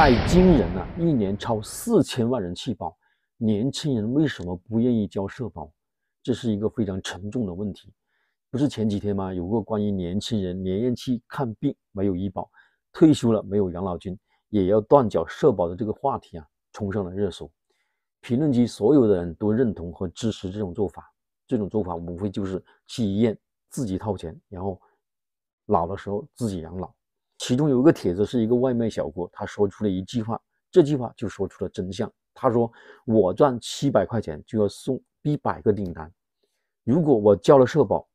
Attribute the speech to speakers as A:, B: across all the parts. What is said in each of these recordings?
A: 太惊人了，一年超四千万人弃保。年轻人为什么不愿意交社保？这是一个非常沉重的问题。不是前几天吗？有个关于年轻人连夜去看病没有医保，退休了没有养老金，也要断缴社保的这个话题啊，冲上了热搜。评论区所有的人都认同和支持这种做法。这种做法无非就是去医院自己掏钱，然后老的时候自己养老。其中有一个帖子是一个外卖小哥，他说出了一句话，这句话就说出了真相。他说：“我赚七百块钱就要送一百个订单，如果我交了社保，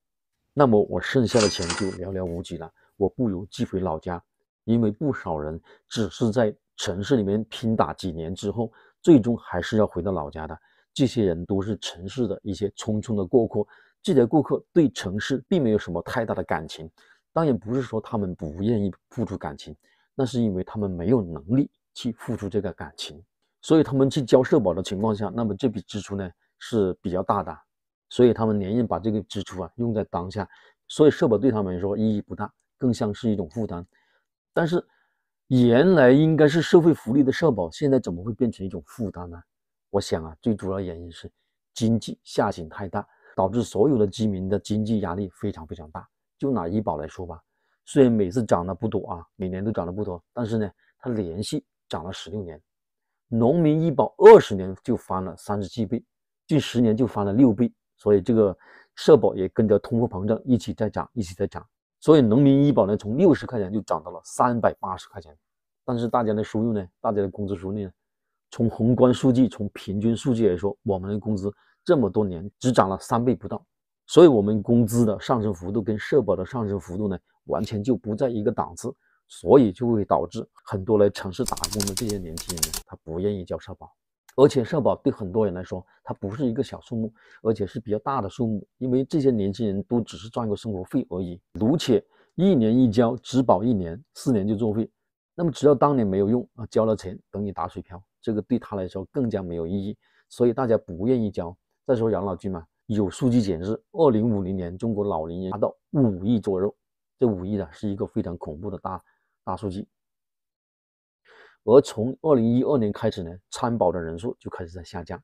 A: 那么我剩下的钱就寥寥无几了。我不如寄回老家，因为不少人只是在城市里面拼打几年之后，最终还是要回到老家的。这些人都是城市的一些匆匆的过客，这些顾客对城市并没有什么太大的感情。”当然不是说他们不愿意付出感情，那是因为他们没有能力去付出这个感情，所以他们去交社保的情况下，那么这笔支出呢是比较大的，所以他们宁愿把这个支出啊用在当下，所以社保对他们来说意义不大，更像是一种负担。但是原来应该是社会福利的社保，现在怎么会变成一种负担呢？我想啊，最主要原因是经济下行太大，导致所有的居民的经济压力非常非常大。就拿医保来说吧，虽然每次涨得不多啊，每年都涨得不多，但是呢，它连续涨了十六年。农民医保二十年就翻了三十七倍，近十年就翻了六倍。所以这个社保也跟着通货膨胀一起在涨，一起在涨。所以农民医保呢，从六十块钱就涨到了三百八十块钱。但是大家的收入呢，大家的工资收入呢，从宏观数据，从平均数据来说，我们的工资这么多年只涨了三倍不到。所以，我们工资的上升幅度跟社保的上升幅度呢，完全就不在一个档次，所以就会导致很多来城市打工的这些年轻人，他不愿意交社保，而且社保对很多人来说，它不是一个小数目，而且是比较大的数目，因为这些年轻人都只是赚个生活费而已，而且一年一交，只保一年，四年就作废。那么，只要当年没有用，啊，交了钱等于打水漂，这个对他来说更加没有意义，所以大家不愿意交。再说养老金嘛。有数据显示，二零五零年，中国老年人达到五亿左右。这五亿呢是一个非常恐怖的大大数据。而从二零一二年开始呢，参保的人数就开始在下降，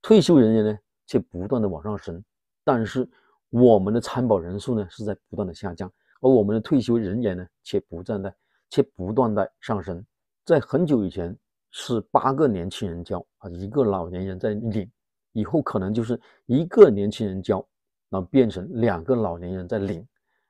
A: 退休人员呢却不断的往上升。但是我们的参保人数呢是在不断的下降，而我们的退休人员呢却不断的却不断的上升。在很久以前，是八个年轻人交啊，一个老年人在领。以后可能就是一个年轻人交，那变成两个老年人在领，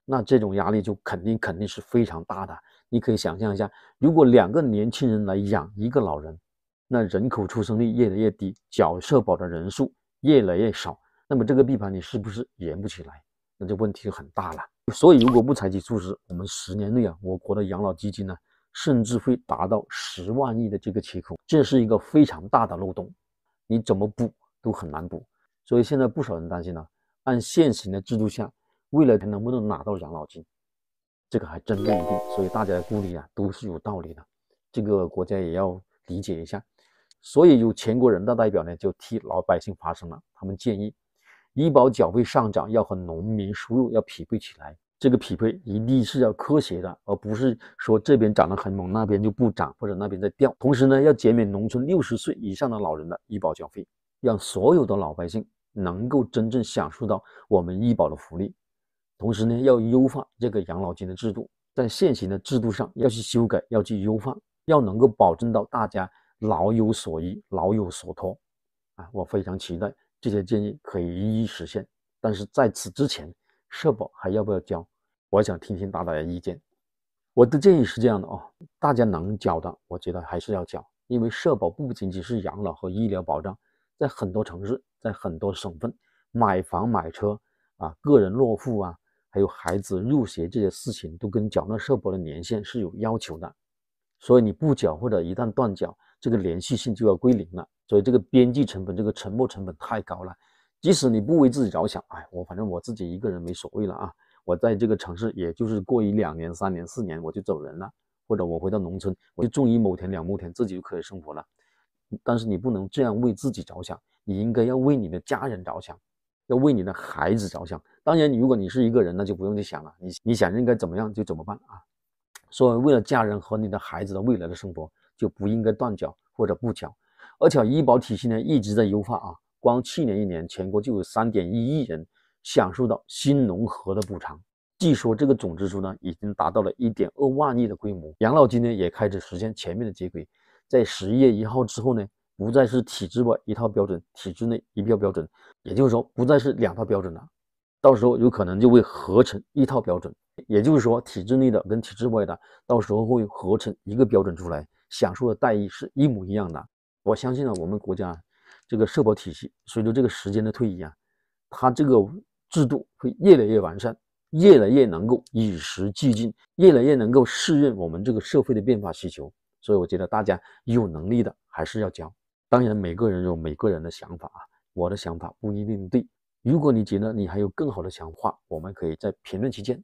A: 那这种压力就肯定肯定是非常大的。你可以想象一下，如果两个年轻人来养一个老人，那人口出生率越来越低，缴社保的人数越来越少，那么这个闭盘你是不是延不起来？那就问题就很大了。所以如果不采取措施，我们十年内啊，我国的养老基金呢，甚至会达到十万亿的这个缺口，这是一个非常大的漏洞，你怎么补？都很难补，所以现在不少人担心呢。按现行的制度下，未来能不能拿到养老金，这个还真不一定。所以大家的顾虑啊都是有道理的，这个国家也要理解一下。所以有全国人大代表呢就替老百姓发声了，他们建议，医保缴费上涨要和农民收入要匹配起来，这个匹配一定是要科学的，而不是说这边涨得很猛，那边就不涨或者那边在掉。同时呢要减免农村六十岁以上的老人的医保缴费。让所有的老百姓能够真正享受到我们医保的福利，同时呢，要优化这个养老金的制度，在现行的制度上要去修改、要去优化，要能够保证到大家老有所依、老有所托。啊，我非常期待这些建议可以一一实现。但是在此之前，社保还要不要交？我想听听大家的意见。我的建议是这样的哦，大家能交的，我觉得还是要交，因为社保不仅仅是养老和医疗保障。在很多城市，在很多省份，买房、买车啊，个人落户啊，还有孩子入学这些事情，都跟缴纳社保的年限是有要求的。所以你不缴或者一旦断缴，这个连续性就要归零了。所以这个边际成本、这个沉没成本太高了。即使你不为自己着想，哎，我反正我自己一个人没所谓了啊。我在这个城市，也就是过一两年、三年、四年，我就走人了，或者我回到农村，我就种一亩田、两亩田，自己就可以生活了。但是你不能这样为自己着想，你应该要为你的家人着想，要为你的孩子着想。当然，如果你是一个人，那就不用去想了。你你想应该怎么样就怎么办啊？所以，为了家人和你的孩子的未来的生活，就不应该断缴或者不缴。而且，医保体系呢一直在优化啊。光去年一年，全国就有三点一亿人享受到新农合的补偿，据说这个总支出呢已经达到了一点二万亿的规模。养老金呢也开始实现全面的接轨。在十一月一号之后呢，不再是体制外一套标准，体制内一票标准，也就是说不再是两套标准了。到时候有可能就会合成一套标准，也就是说体制内的跟体制外的，到时候会合成一个标准出来，享受的待遇是一模一样的。我相信呢，我们国家这个社保体系随着这个时间的推移啊，它这个制度会越来越完善，越来越能够与时俱进，越来越能够适应我们这个社会的变化需求。所以我觉得大家有能力的还是要教。当然，每个人有每个人的想法啊，我的想法不一定对。如果你觉得你还有更好的想法，我们可以在评论区见。